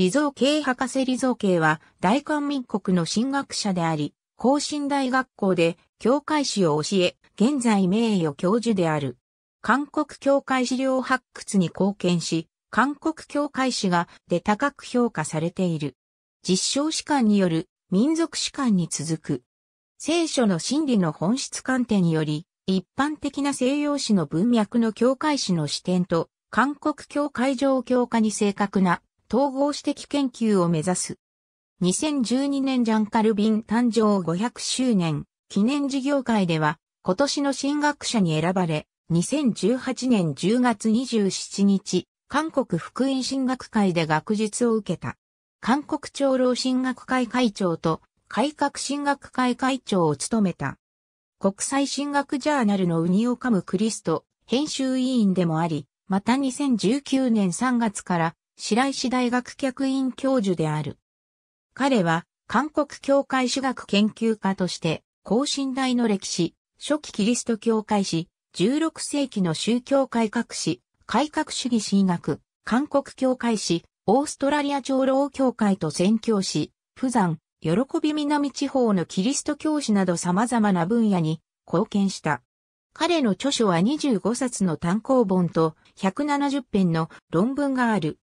理造系博士理造系は大韓民国の進学者であり、高新大学校で教会史を教え、現在名誉教授である。韓国教会資料発掘に貢献し、韓国教会史がで高く評価されている。実証士官による民族士官に続く。聖書の真理の本質観点により、一般的な西洋史の文脈の教会史の視点と、韓国教会状況下に正確な統合指摘研究を目指す。2012年ジャンカルビン誕生500周年記念事業会では今年の新学者に選ばれ、2018年10月27日、韓国福音進学会で学術を受けた。韓国長老進学会会長と改革進学会会長を務めた。国際進学ジャーナルのウニオカムクリスト編集委員でもあり、また2019年3月から白石大学客員教授である。彼は、韓国教会史学研究家として、後進大の歴史、初期キリスト教会史、16世紀の宗教改革史、改革主義神学、韓国教会史、オーストラリア長老教会と宣教師、不山、喜び南地方のキリスト教師など様々な分野に貢献した。彼の著書は25冊の単行本と170編の論文がある。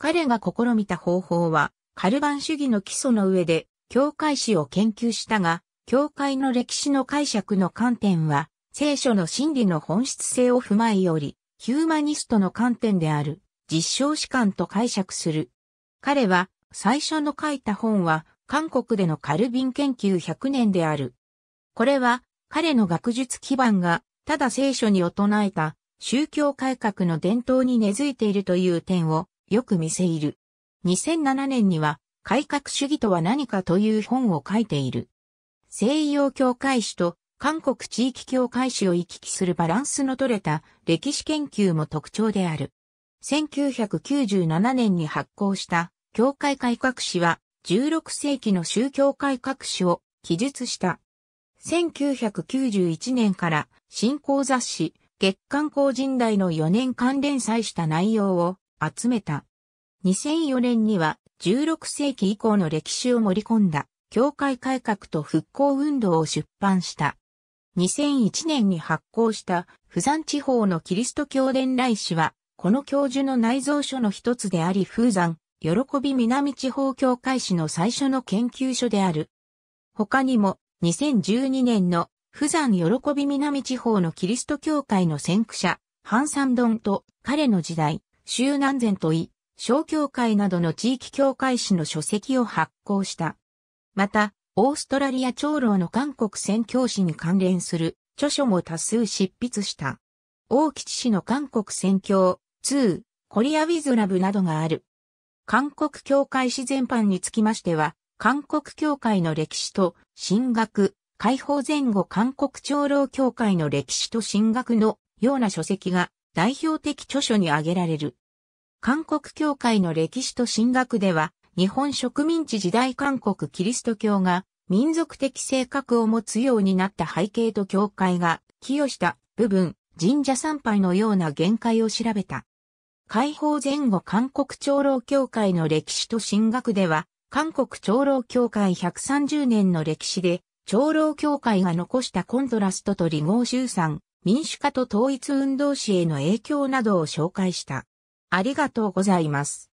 彼が試みた方法は、カルバン主義の基礎の上で、教会史を研究したが、教会の歴史の解釈の観点は、聖書の真理の本質性を踏まえより、ヒューマニストの観点である、実証士官と解釈する。彼は、最初の書いた本は、韓国でのカルビン研究100年である。これは、彼の学術基盤が、ただ聖書に唱えた、宗教改革の伝統に根付いているという点をよく見せいる。2007年には、改革主義とは何かという本を書いている。西洋教会史と韓国地域教会史を行き来するバランスの取れた歴史研究も特徴である。1997年に発行した教会改革史は16世紀の宗教改革史を記述した。1991年から新興雑誌月刊公人代の4年間連載した内容を集めた。2004年には16世紀以降の歴史を盛り込んだ教会改革と復興運動を出版した。2001年に発行した釜山地方のキリスト教伝来誌は、この教授の内蔵書の一つであり風山、喜び南地方教会史の最初の研究所である。他にも、2012年の釜山喜び南地方のキリスト教会の先駆者、ハンサンドンと彼の時代、州南前とい、小教会などの地域教会史の書籍を発行した。また、オーストラリア長老の韓国宣教師に関連する著書も多数執筆した。大吉氏の韓国宣教、2、コリアウィズラブなどがある。韓国教会史全般につきましては、韓国教会の歴史と進学、解放前後韓国長老教会の歴史と進学のような書籍が代表的著書に挙げられる。韓国教会の歴史と神学では、日本植民地時代韓国キリスト教が民族的性格を持つようになった背景と教会が寄与した部分、神社参拝のような限界を調べた。解放前後韓国長老教会の歴史と神学では、韓国長老教会130年の歴史で、長老教会が残したコントラストと離合集散、民主化と統一運動史への影響などを紹介した。ありがとうございます。